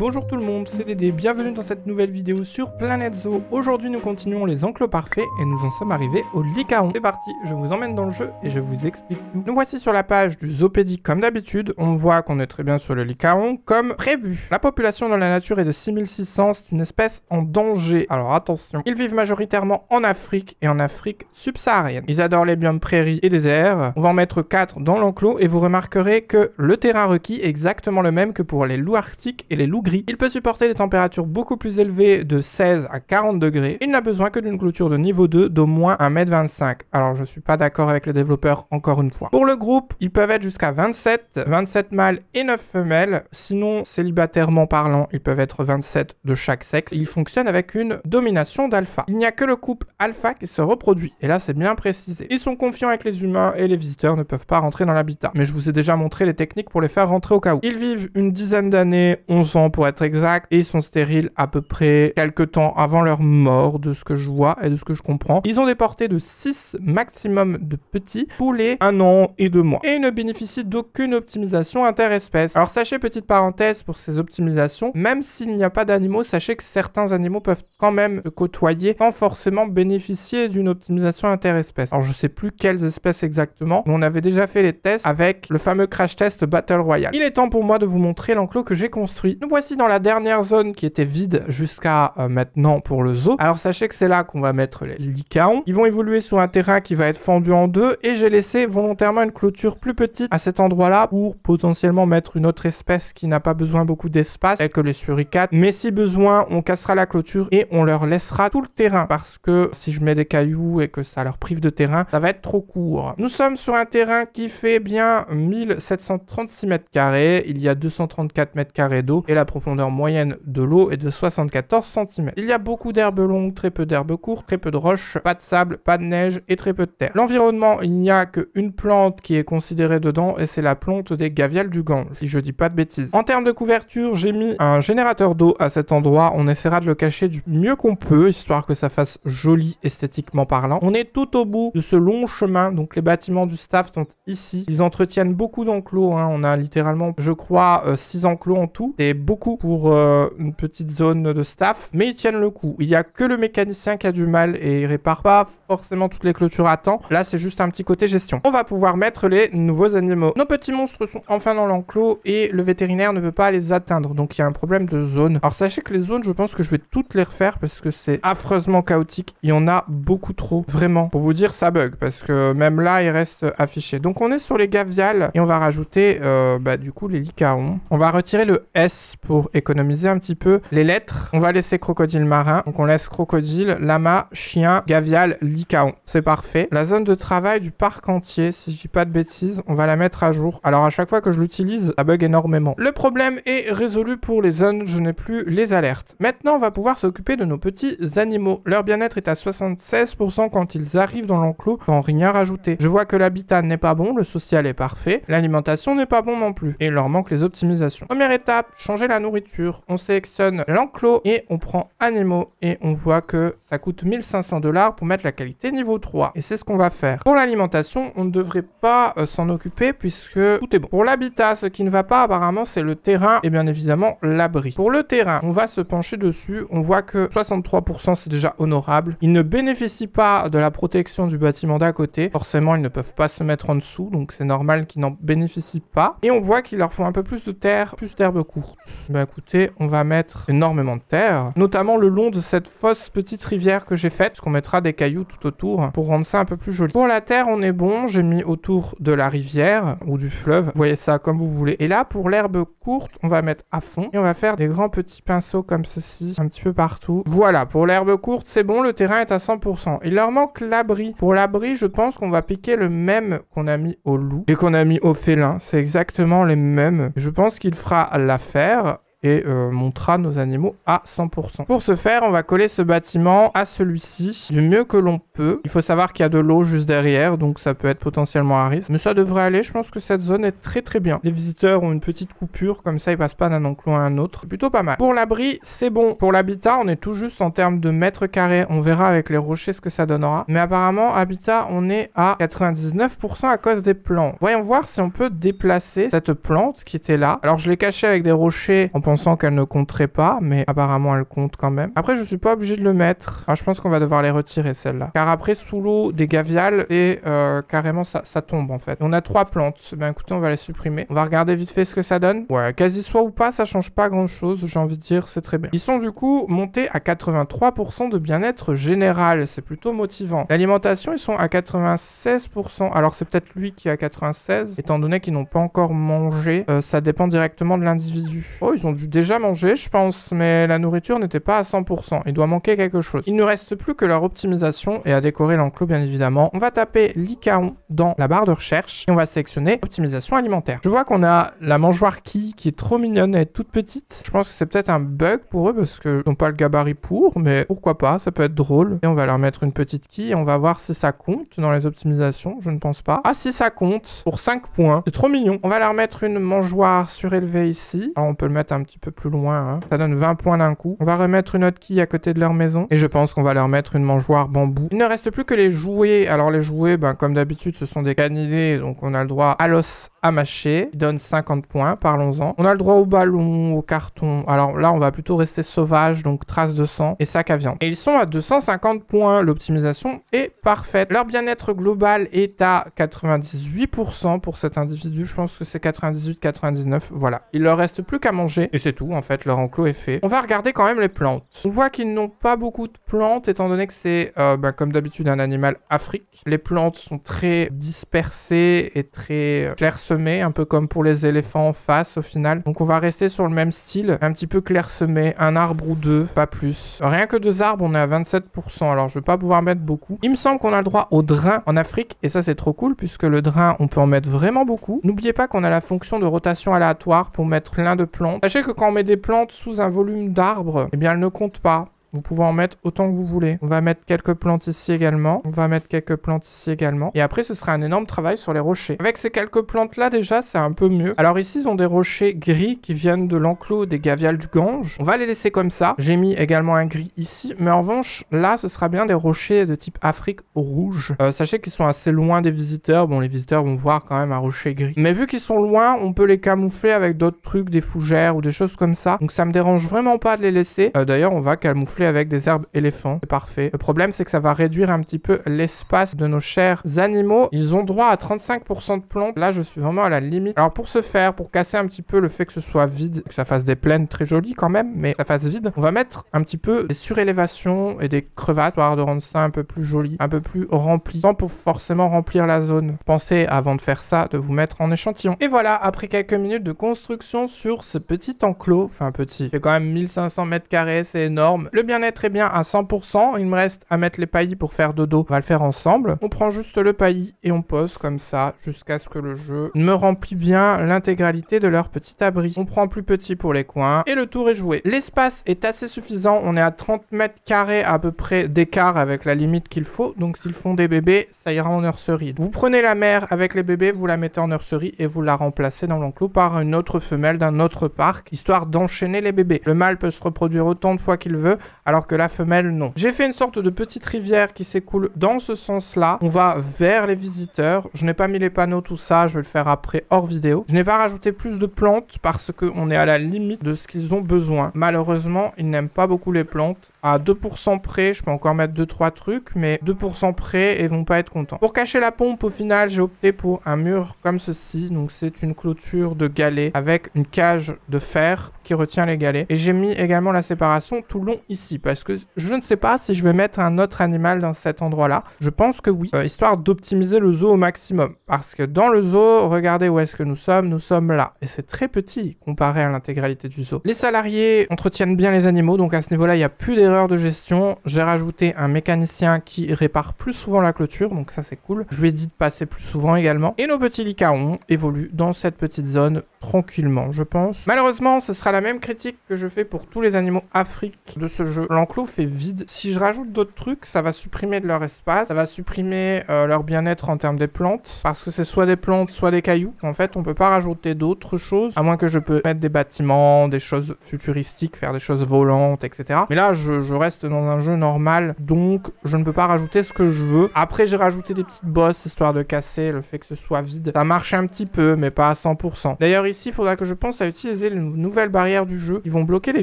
Bonjour tout le monde, c'est Dédé, bienvenue dans cette nouvelle vidéo sur Planète Zoo. Aujourd'hui nous continuons les enclos parfaits et nous en sommes arrivés au Lycaon. C'est parti, je vous emmène dans le jeu et je vous explique tout. Nous voici sur la page du Zoopédie comme d'habitude, on voit qu'on est très bien sur le Lycaon comme prévu. La population dans la nature est de 6600, c'est une espèce en danger, alors attention. Ils vivent majoritairement en Afrique et en Afrique subsaharienne. Ils adorent les biomes prairies et déserts. On va en mettre 4 dans l'enclos et vous remarquerez que le terrain requis est exactement le même que pour les loups arctiques et les loups il peut supporter des températures beaucoup plus élevées de 16 à 40 degrés. Il n'a besoin que d'une clôture de niveau 2 d'au moins 1m25. Alors je suis pas d'accord avec les développeurs encore une fois. Pour le groupe, ils peuvent être jusqu'à 27, 27 mâles et 9 femelles. Sinon, célibatairement parlant, ils peuvent être 27 de chaque sexe. Ils fonctionnent avec une domination d'alpha. Il n'y a que le couple alpha qui se reproduit. Et là, c'est bien précisé. Ils sont confiants avec les humains et les visiteurs ne peuvent pas rentrer dans l'habitat. Mais je vous ai déjà montré les techniques pour les faire rentrer au cas où. Ils vivent une dizaine d'années, 11 ans pour être exact, et ils sont stériles à peu près quelques temps avant leur mort, de ce que je vois et de ce que je comprends. Ils ont des portées de 6 maximum de petits poulets, un an et deux mois, et ils ne bénéficient d'aucune optimisation interespèce. Alors sachez, petite parenthèse pour ces optimisations, même s'il n'y a pas d'animaux, sachez que certains animaux peuvent quand même se côtoyer sans forcément bénéficier d'une optimisation interespèce. Alors je sais plus quelles espèces exactement, mais on avait déjà fait les tests avec le fameux crash test Battle Royale. Il est temps pour moi de vous montrer l'enclos que j'ai construit voici dans la dernière zone qui était vide jusqu'à euh, maintenant pour le zoo. Alors sachez que c'est là qu'on va mettre les licaons. Ils vont évoluer sur un terrain qui va être fendu en deux et j'ai laissé volontairement une clôture plus petite à cet endroit-là pour potentiellement mettre une autre espèce qui n'a pas besoin beaucoup d'espace, telle que les suricates. Mais si besoin, on cassera la clôture et on leur laissera tout le terrain parce que si je mets des cailloux et que ça leur prive de terrain, ça va être trop court. Nous sommes sur un terrain qui fait bien 1736 mètres carrés. Il y a 234 mètres carrés d'eau et la profondeur moyenne de l'eau est de 74 cm. Il y a beaucoup d'herbes longues, très peu d'herbes courtes, très peu de roches, pas de sable, pas de neige et très peu de terre. L'environnement, il n'y a qu'une plante qui est considérée dedans et c'est la plante des gaviales du Gange, si je dis pas de bêtises. En termes de couverture, j'ai mis un générateur d'eau à cet endroit, on essaiera de le cacher du mieux qu'on peut, histoire que ça fasse joli esthétiquement parlant. On est tout au bout de ce long chemin, donc les bâtiments du staff sont ici. Ils entretiennent beaucoup d'enclos, hein. on a littéralement, je crois, 6 euh, enclos en tout, et beaucoup pour euh, une petite zone de staff, mais ils tiennent le coup. Il n'y a que le mécanicien qui a du mal et il répare pas forcément toutes les clôtures à temps. Là, c'est juste un petit côté gestion. On va pouvoir mettre les nouveaux animaux. Nos petits monstres sont enfin dans l'enclos et le vétérinaire ne peut pas les atteindre. Donc, il y a un problème de zone. Alors, sachez que les zones, je pense que je vais toutes les refaire parce que c'est affreusement chaotique. Il y en a beaucoup trop, vraiment. Pour vous dire, ça bug parce que même là, il reste affiché. Donc, on est sur les gaviales et on va rajouter, euh, bah, du coup, les licaons. On va retirer le S pour pour économiser un petit peu les lettres. On va laisser crocodile marin. Donc on laisse crocodile, lama, chien, gavial, licaon. C'est parfait. La zone de travail du parc entier, si je dis pas de bêtises, on va la mettre à jour. Alors à chaque fois que je l'utilise, ça bug énormément. Le problème est résolu pour les zones, je n'ai plus les alertes. Maintenant, on va pouvoir s'occuper de nos petits animaux. Leur bien-être est à 76% quand ils arrivent dans l'enclos sans rien rajouter. Je vois que l'habitat n'est pas bon, le social est parfait, l'alimentation n'est pas bon non plus. Et leur manque les optimisations. Première étape, changer la nourriture. On sélectionne l'enclos et on prend animaux et on voit que ça coûte 1500 dollars pour mettre la qualité niveau 3. Et c'est ce qu'on va faire. Pour l'alimentation, on ne devrait pas euh, s'en occuper puisque tout est bon. Pour l'habitat, ce qui ne va pas apparemment, c'est le terrain et bien évidemment l'abri. Pour le terrain, on va se pencher dessus. On voit que 63% c'est déjà honorable. Ils ne bénéficient pas de la protection du bâtiment d'à côté. Forcément, ils ne peuvent pas se mettre en dessous, donc c'est normal qu'ils n'en bénéficient pas. Et on voit qu'il leur faut un peu plus de terre, plus d'herbe courte bah écoutez, on va mettre énormément de terre, notamment le long de cette fausse petite rivière que j'ai faite, parce qu'on mettra des cailloux tout autour pour rendre ça un peu plus joli. Pour la terre, on est bon, j'ai mis autour de la rivière ou du fleuve, vous voyez ça comme vous voulez. Et là, pour l'herbe courte, on va mettre à fond et on va faire des grands petits pinceaux comme ceci, un petit peu partout. Voilà, pour l'herbe courte, c'est bon, le terrain est à 100%. Il leur manque l'abri. Pour l'abri, je pense qu'on va piquer le même qu'on a mis au loup et qu'on a mis au félin. C'est exactement les mêmes. Je pense qu'il fera l'affaire et euh, nos animaux à 100%. Pour ce faire, on va coller ce bâtiment à celui-ci du mieux que l'on peut. Il faut savoir qu'il y a de l'eau juste derrière, donc ça peut être potentiellement un risque. Mais ça devrait aller, je pense que cette zone est très très bien. Les visiteurs ont une petite coupure, comme ça ils passent pas d'un enclos à un autre. Plutôt pas mal. Pour l'abri, c'est bon. Pour l'habitat, on est tout juste en termes de mètres carrés. On verra avec les rochers ce que ça donnera. Mais apparemment, habitat, on est à 99% à cause des plants. Voyons voir si on peut déplacer cette plante qui était là. Alors je l'ai cachée avec des rochers en pensant on sent qu'elle ne compterait pas, mais apparemment elle compte quand même. Après, je suis pas obligé de le mettre. Ah, je pense qu'on va devoir les retirer celle là Car après, sous l'eau des gaviales, et euh, carrément ça, ça, tombe en fait. On a trois plantes. Ben écoutez, on va les supprimer. On va regarder vite fait ce que ça donne. Ouais, quasi soit ou pas, ça change pas grand-chose, j'ai envie de dire, c'est très bien. Ils sont du coup montés à 83% de bien-être général. C'est plutôt motivant. L'alimentation, ils sont à 96%. Alors c'est peut-être lui qui est à 96, étant donné qu'ils n'ont pas encore mangé. Euh, ça dépend directement de l'individu. Oh, ils ont du j'ai déjà mangé, je pense, mais la nourriture n'était pas à 100%. Il doit manquer quelque chose. Il ne reste plus que leur optimisation et à décorer l'enclos, bien évidemment. On va taper l'Icaon dans la barre de recherche et on va sélectionner optimisation alimentaire. Je vois qu'on a la mangeoire qui, qui est trop mignonne, et toute petite. Je pense que c'est peut-être un bug pour eux parce qu'ils n'ont pas le gabarit pour, mais pourquoi pas, ça peut être drôle. Et on va leur mettre une petite qui et on va voir si ça compte dans les optimisations. Je ne pense pas. Ah, si ça compte pour 5 points. C'est trop mignon. On va leur mettre une mangeoire surélevée ici. Alors on peut le mettre un petit petit peu plus loin. Hein. Ça donne 20 points d'un coup. On va remettre une autre quille à côté de leur maison. Et je pense qu'on va leur mettre une mangeoire bambou. Il ne reste plus que les jouets. Alors les jouets, ben, comme d'habitude, ce sont des canidés. Donc on a le droit à l'os, Amaché donne 50 points, parlons-en. On a le droit au ballon, au carton. Alors là, on va plutôt rester sauvage, donc trace de sang et sac à viande. Et ils sont à 250 points. L'optimisation est parfaite. Leur bien-être global est à 98% pour cet individu. Je pense que c'est 98-99. Voilà. Il leur reste plus qu'à manger. Et c'est tout, en fait. Leur enclos est fait. On va regarder quand même les plantes. On voit qu'ils n'ont pas beaucoup de plantes, étant donné que c'est, euh, ben, comme d'habitude, un animal afrique. Les plantes sont très dispersées et très euh, clairsemées un peu comme pour les éléphants en face au final. Donc on va rester sur le même style, un petit peu clairsemé, un arbre ou deux, pas plus. Rien que deux arbres, on est à 27%, alors je vais pas pouvoir mettre beaucoup. Il me semble qu'on a le droit au drain en Afrique, et ça c'est trop cool, puisque le drain, on peut en mettre vraiment beaucoup. N'oubliez pas qu'on a la fonction de rotation aléatoire pour mettre l'un de plantes. Sachez que quand on met des plantes sous un volume d'arbres, eh bien elles ne comptent pas. Vous pouvez en mettre autant que vous voulez. On va mettre quelques plantes ici également. On va mettre quelques plantes ici également. Et après, ce sera un énorme travail sur les rochers. Avec ces quelques plantes-là, déjà, c'est un peu mieux. Alors ici, ils ont des rochers gris qui viennent de l'enclos des gaviales du Gange. On va les laisser comme ça. J'ai mis également un gris ici. Mais en revanche, là, ce sera bien des rochers de type Afrique rouge. Euh, sachez qu'ils sont assez loin des visiteurs. Bon, les visiteurs vont voir quand même un rocher gris. Mais vu qu'ils sont loin, on peut les camoufler avec d'autres trucs, des fougères ou des choses comme ça. Donc ça me dérange vraiment pas de les laisser. Euh, d'ailleurs, on va camoufler avec des herbes éléphants. C'est parfait. Le problème, c'est que ça va réduire un petit peu l'espace de nos chers animaux. Ils ont droit à 35% de plomb. Là, je suis vraiment à la limite. Alors, pour ce faire, pour casser un petit peu le fait que ce soit vide, que ça fasse des plaines très jolies quand même, mais que ça fasse vide, on va mettre un petit peu des surélévations et des crevasses, histoire de rendre ça un peu plus joli, un peu plus rempli, sans pour forcément remplir la zone. Pensez, avant de faire ça, de vous mettre en échantillon. Et voilà, après quelques minutes de construction sur ce petit enclos, enfin petit, c'est quand même 1500 mètres carrés, c'est énorme. Le bien-être eh bien à 100%. Il me reste à mettre les paillis pour faire dodo. On va le faire ensemble. On prend juste le paillis et on pose comme ça jusqu'à ce que le jeu me remplit bien l'intégralité de leur petit abri. On prend plus petit pour les coins et le tour est joué. L'espace est assez suffisant. On est à 30 mètres carrés à peu près d'écart avec la limite qu'il faut. Donc s'ils font des bébés, ça ira en nurserie. Vous prenez la mère avec les bébés, vous la mettez en nurserie et vous la remplacez dans l'enclos par une autre femelle d'un autre parc, histoire d'enchaîner les bébés. Le mâle peut se reproduire autant de fois qu'il veut alors que la femelle, non. J'ai fait une sorte de petite rivière qui s'écoule dans ce sens-là. On va vers les visiteurs. Je n'ai pas mis les panneaux, tout ça. Je vais le faire après, hors vidéo. Je n'ai pas rajouté plus de plantes parce qu'on est à la limite de ce qu'ils ont besoin. Malheureusement, ils n'aiment pas beaucoup les plantes. À 2% près, je peux encore mettre 2-3 trucs, mais 2% près et vont pas être contents. Pour cacher la pompe, au final, j'ai opté pour un mur comme ceci. Donc, c'est une clôture de galets avec une cage de fer qui retient les galets. Et j'ai mis également la séparation tout le long ici parce que je ne sais pas si je vais mettre un autre animal dans cet endroit-là. Je pense que oui, euh, histoire d'optimiser le zoo au maximum. Parce que dans le zoo, regardez où est-ce que nous sommes, nous sommes là. Et c'est très petit comparé à l'intégralité du zoo. Les salariés entretiennent bien les animaux, donc à ce niveau-là, il n'y a plus d'erreur de gestion. J'ai rajouté un mécanicien qui répare plus souvent la clôture, donc ça c'est cool. Je lui ai dit de passer plus souvent également. Et nos petits licaons évoluent dans cette petite zone tranquillement, je pense. Malheureusement, ce sera la même critique que je fais pour tous les animaux afriques de ce jeu. L'enclos fait vide. Si je rajoute d'autres trucs, ça va supprimer de leur espace, ça va supprimer euh, leur bien-être en termes des plantes, parce que c'est soit des plantes, soit des cailloux. En fait, on peut pas rajouter d'autres choses, à moins que je peux mettre des bâtiments, des choses futuristiques, faire des choses volantes, etc. Mais là, je, je reste dans un jeu normal, donc je ne peux pas rajouter ce que je veux. Après, j'ai rajouté des petites bosses, histoire de casser le fait que ce soit vide. Ça marche un petit peu, mais pas à 100%. D'ailleurs, ici, il faudra que je pense à utiliser les nouvelles barrières du jeu qui vont bloquer les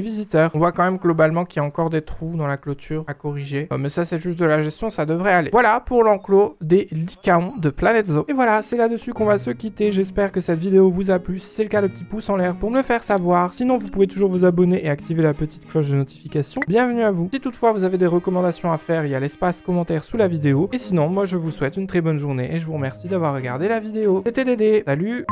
visiteurs. On voit quand même globalement qu'il y a encore des trous dans la clôture à corriger. Euh, mais ça, c'est juste de la gestion, ça devrait aller. Voilà pour l'enclos des Lycaons de Planète Zoo. Et voilà, c'est là-dessus qu'on va se quitter. J'espère que cette vidéo vous a plu. Si c'est le cas, le petit pouce en l'air pour me le faire savoir. Sinon, vous pouvez toujours vous abonner et activer la petite cloche de notification. Bienvenue à vous. Si toutefois vous avez des recommandations à faire, il y a l'espace commentaire sous la vidéo. Et sinon, moi, je vous souhaite une très bonne journée et je vous remercie d'avoir regardé la vidéo. C'était Dédé. Salut